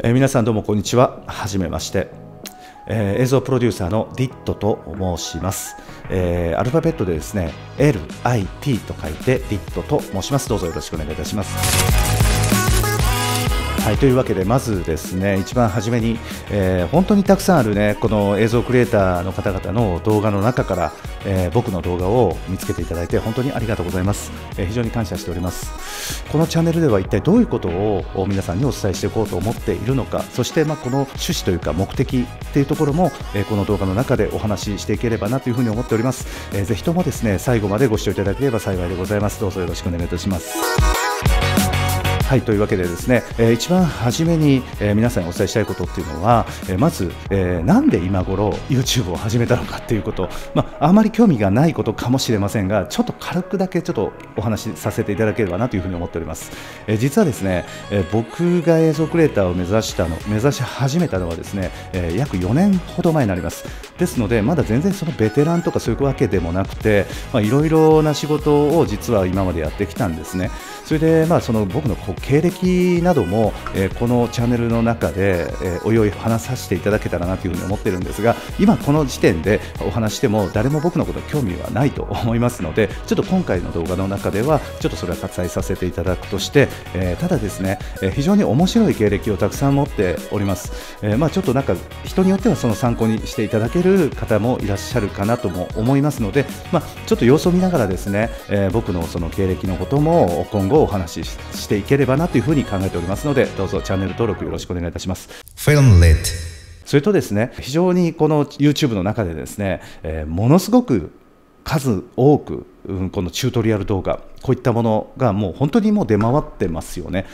えー、皆さんどうもこんにちははじめまして、えー、映像プロデューサーのディットと申します、えー、アルファベットでですね LIT と書いてディットと申しますどうぞよろしくお願いいたしますはい、というわけでまずですね一番初めに、えー、本当にたくさんあるねこの映像クリエイターの方々の動画の中から、えー、僕の動画を見つけていただいて本当にありがとうございます、えー、非常に感謝しておりますこのチャンネルでは一体どういうことを皆さんにお伝えしていこうと思っているのかそしてまあこの趣旨というか目的っていうところも、えこの動画の中でお話ししていければなというふうに思っております、えー、ぜひともですね最後までご視聴いただければ幸いでございますどうぞよろしくお願いいたしますはいというわけでですね、えー、一番初めに、えー、皆さんにお伝えしたいことっていうのは、えー、まず、えー、なんで今頃 YouTube を始めたのかっていうこと、まあ、まり興味がないことかもしれませんがちょっと軽くだけちょっとお話しさせていただければなというふうに思っております、えー、実はですね、えー、僕が映像クリエイターを目指したの目指し始めたのはですね、えー、約4年ほど前になりますですのでまだ全然そのベテランとかそういうわけでもなくていろいろな仕事を実は今までやってきたんですねそれで、まあ、その僕のこう経歴なども、えー、このチャンネルの中で、えー、おいおい話させていただけたらなというふうに思ってるんですが今この時点でお話しても誰も僕のこと興味はないと思いますのでちょっと今回の動画の中ではちょっとそれは割愛させていただくとして、えー、ただですね、えー、非常に面白い経歴をたくさん持っております、えー、まあちょっとなんか人によってはその参考にしていただける方もいらっしゃるかなとも思いますのでまあちょっと様子を見ながらですね、えー、僕のその経歴のことも今後お話ししていければなというふうに考えておりますので、どうぞチャンネル登録よろしくお願いいたします。それとですね、非常にこの YouTube の中でですね、えー、ものすごく数多く、うん、このチュートリアル動画、こういったものがもう本当にもう出回ってますよね。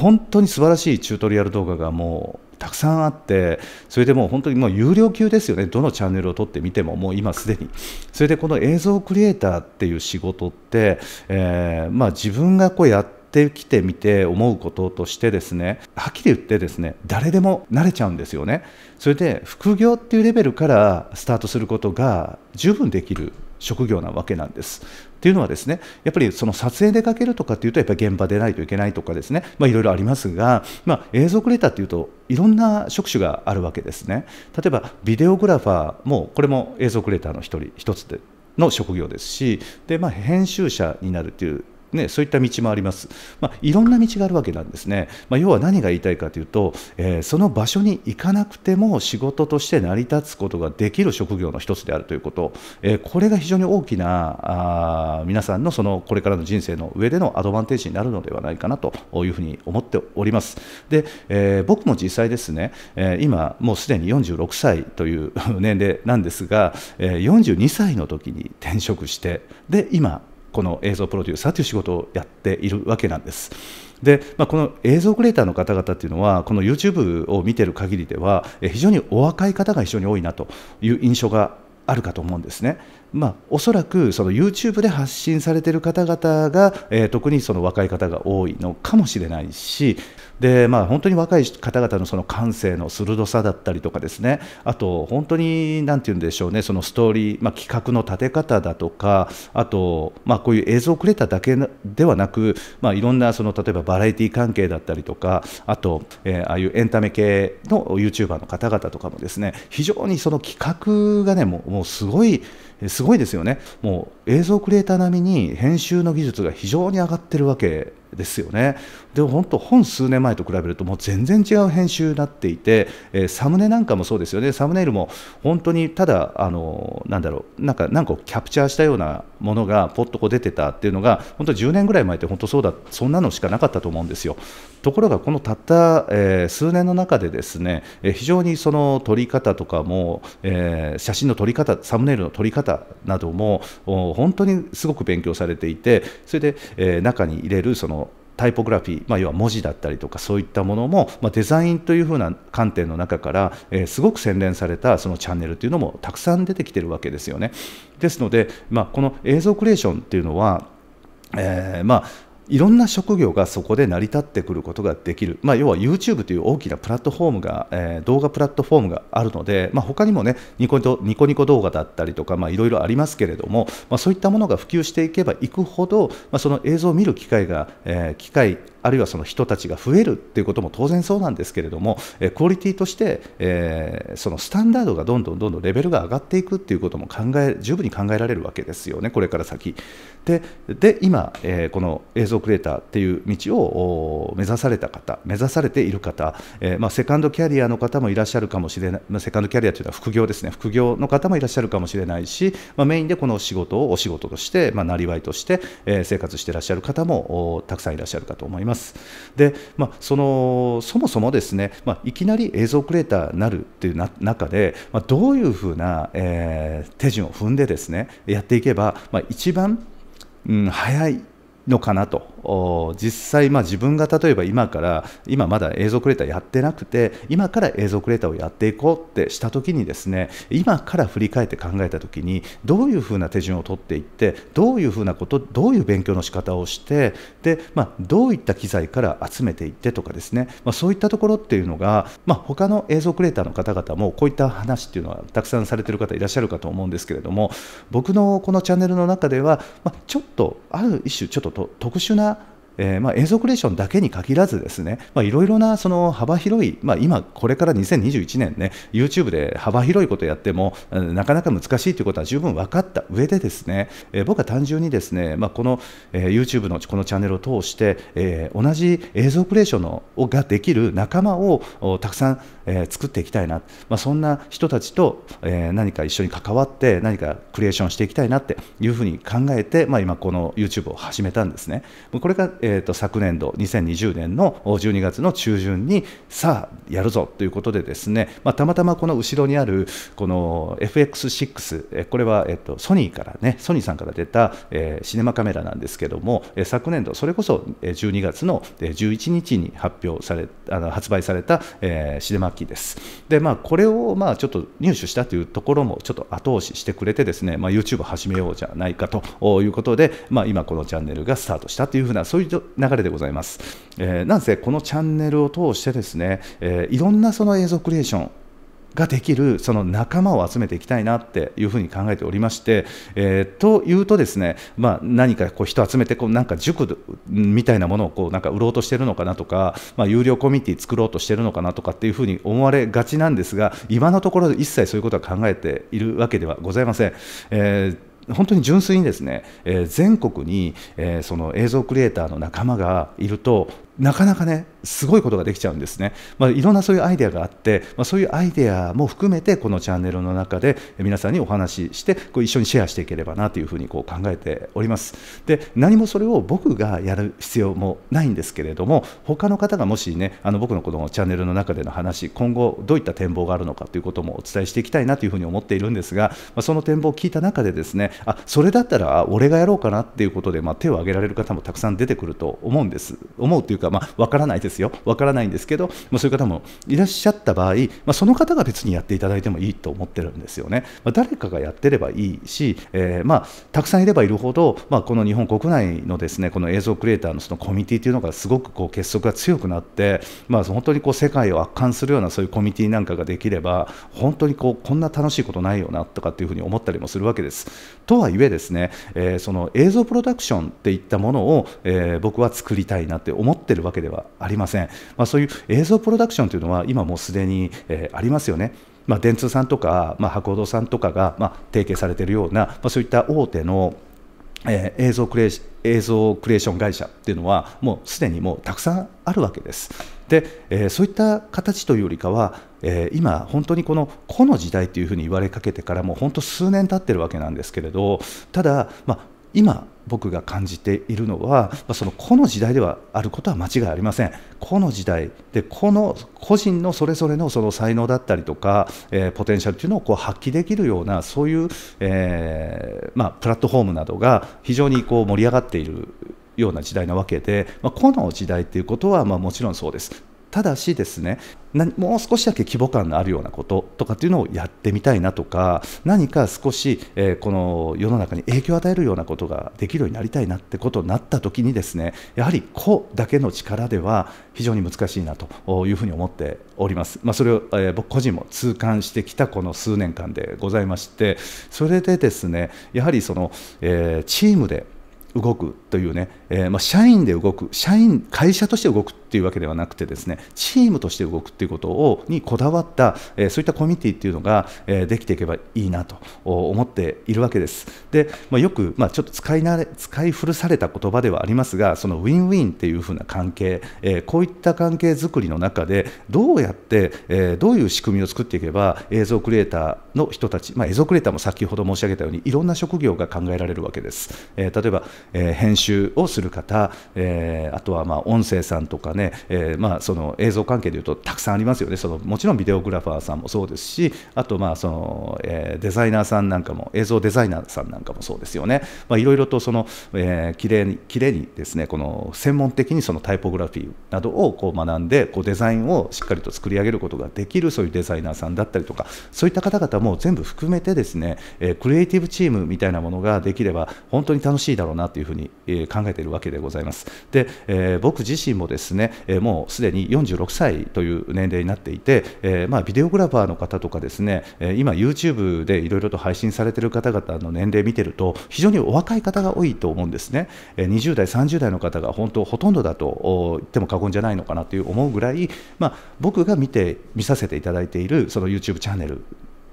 本当に素晴らしいチュートリアル動画がもうたくさんあってそれでもう本当にもう有料級ですよねどのチャンネルを撮ってみてももう今すでにそれでこの映像クリエイターっていう仕事って、えー、まあ、自分がこうやってきてみて思うこととしてですねはっきり言ってですね誰でも慣れちゃうんですよねそれで副業っていうレベルからスタートすることが十分できる職業なわけなんですっていうのはですねやっぱりその撮影出かけるとかっていうとやっぱり現場出ないといけないとかですねまあいろいろありますが、まあ、映像クリエイターっていうといろんな職種があるわけですね例えばビデオグラファーもこれも映像クリエイターの一人一つでの職業ですしで、まあ、編集者になるというね、そういった道もあります、まあ、いろんな道があるわけなんですね、まあ、要は何が言いたいかというと、えー、その場所に行かなくても仕事として成り立つことができる職業の一つであるということ、えー、これが非常に大きなあ皆さんのそのこれからの人生の上でのアドバンテージになるのではないかなというふうに思っております。でえー、僕も実際ですね、え今、もうすでに46歳という年齢なんですが、え42歳の時に転職して、で今、この映像プロデューサーという仕事をやっているわけなんです。でまあ、この映像クリエイターの方々というのはこの YouTube を見てる限りでは非常にお若い方が非常に多いなという印象があるかと思うんですね。まあ、おそらくその YouTube で発信されている方々が、えー、特にその若い方が多いのかもしれないしで、まあ、本当に若い方々のその感性の鋭さだったりとかですねあと本当に何て言うんでしょうねそのストーリー、まあ、企画の立て方だとかあと、まあ、こういう映像をくれただけではなく、まあ、いろんなその例えばバラエティ関係だったりとかあと、えー、ああいうエンタメ系の YouTuber の方々とかもですね非常にその企画がねもうもうすごいすごいですよね、もう映像クリエイター並みに編集の技術が非常に上がってるわけですよね。でも本当本数年前と比べるともう全然違う編集になっていて、えー、サムネなんかもそうですよねサムネイルも本当にただあのなんだろうなんかなんかキャプチャーしたようなものがぽっとこう出てたっていうのが本当10年ぐらい前って本当そうだそんなのしかなかったと思うんですよところがこのたった、えー、数年の中でですね、えー、非常にその撮り方とかも、えー、写真の撮り方サムネイルの撮り方なども本当にすごく勉強されていてそれで、えー、中に入れるそのタイポグラフィー、まあ、要は文字だったりとかそういったものも、まあ、デザインというふうな観点の中から、えー、すごく洗練されたそのチャンネルというのもたくさん出てきてるわけですよね。ですので、まあ、この映像クリエーションっていうのは、えー、まあいろんな職業がそこで成り立ってくることができる、まあ、要は YouTube という大きなプラットフォームが、えー、動画プラットフォームがあるので、まあ、他にもねニコニコニコ動画だったりとか、まあ、いろいろありますけれども、まあ、そういったものが普及していけばいくほど、まあ、その映像を見る機会が、えー、機会あるいはその人たちが増えるっていうことも当然そうなんですけれども、えクオリティとして、えー、そのスタンダードがどんどんどんどんレベルが上がっていくっていうことも考え十分に考えられるわけですよね、これから先。で、で今、えー、この映像クリエイターっていう道を目指された方、目指されている方、えー、まあ、セカンドキャリアの方もいらっしゃるかもしれない、まあ、セカンドキャリアというのは副業ですね、副業の方もいらっしゃるかもしれないし、まあ、メインでこの仕事をお仕事として、まあ、なりわいとして、え生活していらっしゃる方もたくさんいらっしゃるかと思います。ます。で、まあ、そのそもそもですね、まあ、いきなり映像クリエイターになるという中で、まあ、どういうふうな、えー、手順を踏んでですねやっていけば、まあ、一番、うん、早いのかなと実際、まあ、自分が例えば今から今まだ映像クリエイターやってなくて今から映像クリエイターをやっていこうってした時にですね今から振り返って考えた時にどういうふうな手順を取っていってどういうふうなことどういう勉強の仕方をしてで、まあ、どういった機材から集めていってとかですね、まあ、そういったところっていうのが、まあ、他の映像クリエイターの方々もこういった話っていうのはたくさんされてる方いらっしゃるかと思うんですけれども僕のこのチャンネルの中では、まあ、ちょっとある一種ちょっと特殊なえー、まあ、映像クリエーションだけに限らずですねいろいろなその幅広い、まあ、今これから2021年ね YouTube で幅広いことやってもなかなか難しいということは十分分かった上でですね、えー、僕は単純にですね、まあ、この、えー、YouTube のこのチャンネルを通して、えー、同じ映像クリエーションのができる仲間をたくさん、え作っていきたいな、まそんな人たちと、え何か一緒に関わって何かクリエーションしていきたいなっていうふうに考えて、ま今この YouTube を始めたんですね。これがえー、と昨年度、2020年の12月の中旬に、さあ、やるぞということで、ですね、まあ、たまたまこの後ろにあるこの FX6、これは、えー、とソニーからね、ソニーさんから出た、えー、シネマカメラなんですけども、え昨年度、それこそ12月の11日に発表されあの発売された、えー、シネマ機です。で、まあ、これを、まあ、ちょっと入手したというところも、ちょっと後押ししてくれて、ですね、まあ、YouTube 始めようじゃないかということで、まあ、今、このチャンネルがスタートしたというふうな、そういう流れでございます。えー、なんせこのチャンネルを通してですね、えー、いろんなその映像クリエーションができるその仲間を集めていきたいなっていうふうに考えておりまして、えー、というとですね、まあ、何かこう人集めてこうなんか塾みたいなものをこうなんか売ろうとしてるのかなとか、まあ、有料コミュニティ作ろうとしてるのかなとかっていうふうに思われがちなんですが今のところ一切そういうことは考えているわけではございません。えー本当に純粋にですね、えー、全国に、えー、その映像クリエイターの仲間がいるとなかなかね、すごいことができちゃうんですね。まあ、いろんなそういうアイデアがあって、まあ、そういうアイデアも含めて、このチャンネルの中で皆さんにお話しして、こう一緒にシェアしていければなというふうにこう考えております。で、何もそれを僕がやる必要もないんですけれども、他の方がもしね、あの僕のこのチャンネルの中での話、今後どういった展望があるのかということもお伝えしていきたいなというふうに思っているんですが、まあ、その展望を聞いた中でですね、あそれだったら俺がやろうかなっていうことで、まあ、手を挙げられる方もたくさん出てくると思うんです。思うというか、まあ、分からないですよ、分からないんですけど、まあ、そういう方もいらっしゃった場合、まあ、その方が別にやっていただいてもいいと思ってるんですよね。まあ、誰かがやってればいいし、えー、まあ、たくさんいればいるほど、まあ、この日本国内のですねこの映像クリエイターのそのコミュニティというのがすごくこう結束が強くなって、まあ、本当にこう世界を圧巻するようなそういうコミュニティなんかができれば、本当にこうこんな楽しいことないよなとかっていうふうに思ったりもするわけです。とはいえですね、えー、その映像プロダクションっていったものを、えー、僕は作りたいなって思ってってるわけではありません、まあ、そういう映像プロダクションというのは今もうすでに、えー、ありますよね。まあ、電通さんとか、まあ、博報さんとかが、まあ、提携されているような、まあ、そういった大手のえー、映像クレ映像クリエーション会社っていうのはもうすでにもうたくさんあるわけです。で、えー、そういった形というよりかは、えー、今本当にこの「個の時代」というふうに言われかけてからもう本当数年経ってるわけなんですけれどただ、まあ、今僕が感じているのは、まあ、その個の時代ではあることは間違いありません。個の時代で個の個人のそれぞれのその才能だったりとか、えー、ポテンシャルというのをこう発揮できるようなそういう、えー、まあ、プラットフォームなどが非常にこう盛り上がっているような時代なわけで、まあ、個の時代ということはまもちろんそうです。ただしですねもう少しだけ規模感のあるようなこととかっていうのをやってみたいなとか何か少し、えー、この世の中に影響を与えるようなことができるようになりたいなってことになった時にですねやはり個だけの力では非常に難しいなというふうに思っております、まあ、それを、えー、僕個人も痛感してきたこの数年間でございましてそれでですねやはりその、えー、チームで動くというね、えーまあ、社員で動く社員会社として動くっていうわけではなくてですねチームとして動くっていうことをにこだわった、えそういったコミュニティっていうのが、えできていけばいいなと思っているわけです。でまあ、よく、まあ、ちょっと使い慣れ使い古された言葉ではありますがそのウィンウィンっていうふうな関係、えこういった関係づくりの中でどうやって、えどういう仕組みを作っていけば映像クリエイターの人たち、まあ、映像クリエイターも先ほど申し上げたようにいろんな職業が考えられるわけです。え例えば、え編集をする方、えあとはま音声さんとかねね、えー、まあ、その映像関係でいうとたくさんありますよねそのもちろんビデオグラファーさんもそうですしあとまあその、えー、デザイナーさんなんかも映像デザイナーさんなんかもそうですよね、まあ、いろいろとその、えー、きれいにきれいにですねこの専門的にそのタイポグラフィーなどをこう学んでこうデザインをしっかりと作り上げることができるそういうデザイナーさんだったりとかそういった方々も全部含めてですね、えー、クリエイティブチームみたいなものができれば本当に楽しいだろうなというふうに、え考えているわけでございます。で、えー、僕自身もですね、えもうすでに46歳という年齢になっていて、えまあ、ビデオグラファーの方とかですね、え今、YouTube でいろいろと配信されている方々の年齢見てると、非常にお若い方が多いと思うんですね、え20代、30代の方が本当、ほとんどだと言っても過言じゃないのかなという思うぐらい、まあ、僕が見て見させていただいているその YouTube チャンネル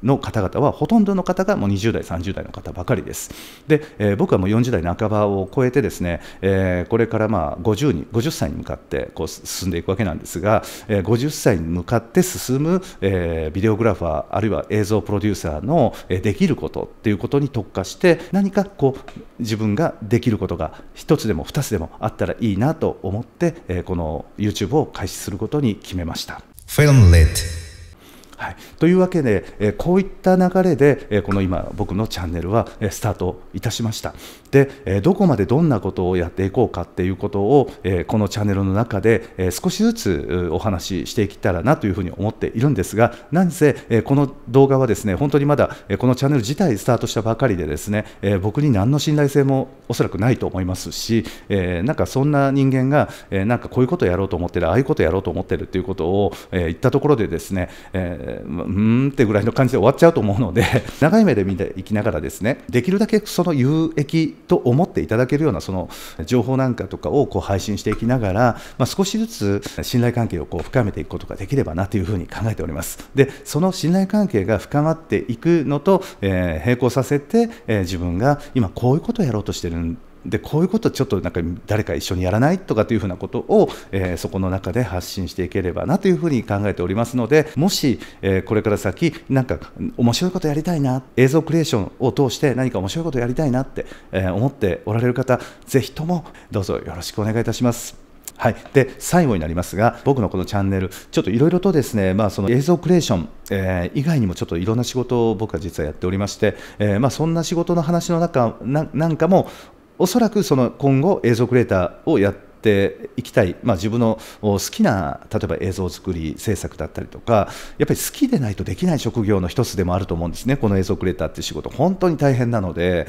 の方々はほとんどの方がもう20代、30代の方ばかりです。で、えー、僕はもう40代半ばを超えてですね、えー、これからまあ 50, に50歳に向かってこう進んでいくわけなんですが、えー、50歳に向かって進む、えー、ビデオグラファーあるいは映像プロデューサーの、できることっていうことに特化して何かこう自分ができることが1つでも2つでもあったらいいなと思って、えー、この YouTube を開始することに決めました。フィルムレッはい、というわけで、えこういった流れで、えこの今僕のチャンネルは、えスタートいたしましたで、えどこまでどんなことをやっていこうかっていうことを、えこのチャンネルの中で、え少しずつお話ししていけたらなというふうに思っているんですがんせ、えこの動画はですね本当にまだ、えこのチャンネル自体スタートしたばかりでですね、え僕に何の信頼性もおそらくないと思いますし、えなんかそんな人間が、えなんかこういうことをやろうと思ってるああいうことをやろうと思ってるっていうことを、え言ったところでですね、ええー、うーんってぐらいの感じで終わっちゃうと思うので、長い目で見ていきながら、ですねできるだけその有益と思っていただけるようなその情報なんかとかをこう配信していきながら、まあ、少しずつ信頼関係をこう深めていくことができればなというふうに考えております。でその信頼関係が深まっていくのと、えー、並行させて、えー、自分が今こういうことをやろうとしてるんでこういうことちょっとなんか誰か一緒にやらないとかというふうなことを、えー、そこの中で発信していければなというふうに考えておりますのでもし、えー、これから先なんか面白いことやりたいな映像クリエーションを通して何か面白いことやりたいなって、えー、思っておられる方ぜひともどうぞよろしくお願いいたします。はい、で最後になりますが僕のこのチャンネルちょっといろいろとですね、まあ、その映像クリエーション、えー、以外にもちょっといろんな仕事を僕は実はやっておりまして、えー、まあ、そんな仕事の話の中なんかもおそらくその今後映像クリエイターをやってっていきたい、まあ、自分の好きな例えば映像作り制作だったりとかやっぱり好きでないとできない職業の一つでもあると思うんですねこの映像クリエーターって仕事本当に大変なので、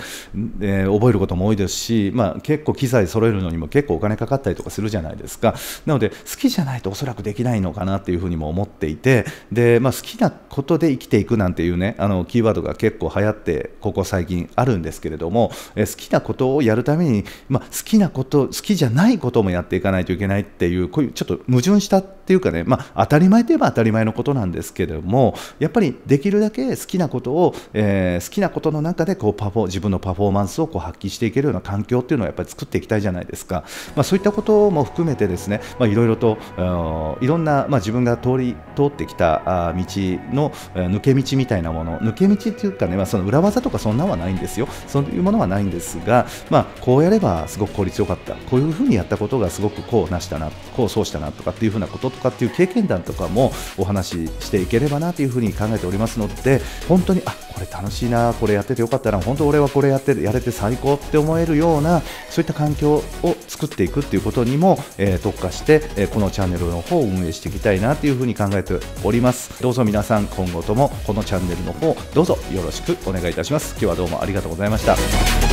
えー、覚えることも多いですし、まあ、結構機材揃えるのにも結構お金かかったりとかするじゃないですかなので好きじゃないとおそらくできないのかなっていうふうにも思っていてで、まあ、好きなことで生きていくなんていうねあのキーワードが結構流行ってここ最近あるんですけれども、えー、好きなことをやるために、まあ、好きなこと好きじゃないことこともやっていかないといけないっていうこういうちょっと矛盾したっていうかね、まあ、当たり前といえば当たり前のことなんですけれどもやっぱりできるだけ好きなことを、えー、好きなことの中でこうパフォ自分のパフォーマンスをこう発揮していけるような環境っていうのをやっぱり作っていきたいじゃないですか、まあ、そういったことも含めてですね、まあ、いろいろといろんな、まあ、自分が通り通ってきた道の抜け道みたいなもの抜け道っていうかね、まあ、その裏技とかそんなはないんですよそういうものはないんですが、まあ、こうやればすごく効率よかったこういうふうにやったことことがすごく功を成したな功を奏したなとかっていうふうなこととかっていう経験談とかもお話ししていければなというふうに考えておりますので本当にあこれ楽しいなこれやっててよかったな本当俺はこれやってやれて最高って思えるようなそういった環境を作っていくっていうことにも、えー、特化して、えー、このチャンネルの方を運営していきたいなというふうに考えておりますどうぞ皆さん今後ともこのチャンネルの方どうぞよろしくお願いいたします今日はどうもありがとうございました